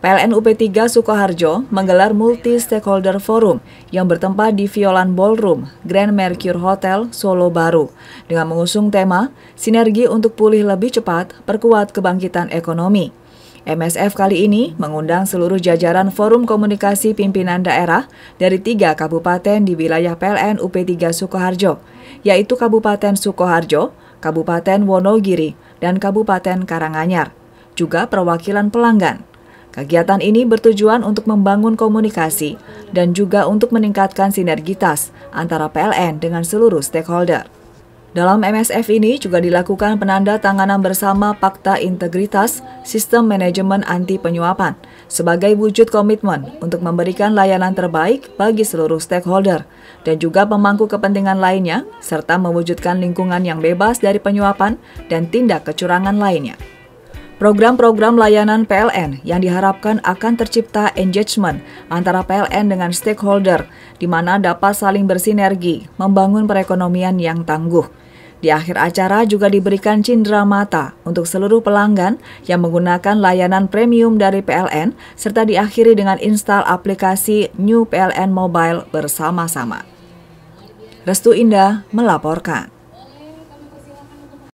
PLN UP3 Sukoharjo menggelar Multi Stakeholder Forum yang bertempat di Violan Ballroom, Grand Mercure Hotel, Solo Baru, dengan mengusung tema Sinergi untuk Pulih Lebih Cepat, Perkuat Kebangkitan Ekonomi. MSF kali ini mengundang seluruh jajaran Forum Komunikasi Pimpinan Daerah dari tiga kabupaten di wilayah PLN UP3 Sukoharjo, yaitu Kabupaten Sukoharjo, Kabupaten Wonogiri, dan Kabupaten Karanganyar, juga perwakilan pelanggan. Kegiatan ini bertujuan untuk membangun komunikasi dan juga untuk meningkatkan sinergitas antara PLN dengan seluruh stakeholder. Dalam MSF ini juga dilakukan penanda tanganan bersama Fakta Integritas Sistem Manajemen Anti Penyuapan sebagai wujud komitmen untuk memberikan layanan terbaik bagi seluruh stakeholder dan juga pemangku kepentingan lainnya serta mewujudkan lingkungan yang bebas dari penyuapan dan tindak kecurangan lainnya. Program-program layanan PLN yang diharapkan akan tercipta engagement antara PLN dengan stakeholder, di mana dapat saling bersinergi, membangun perekonomian yang tangguh. Di akhir acara juga diberikan cindera mata untuk seluruh pelanggan yang menggunakan layanan premium dari PLN, serta diakhiri dengan install aplikasi New PLN Mobile bersama-sama. Restu Indah melaporkan.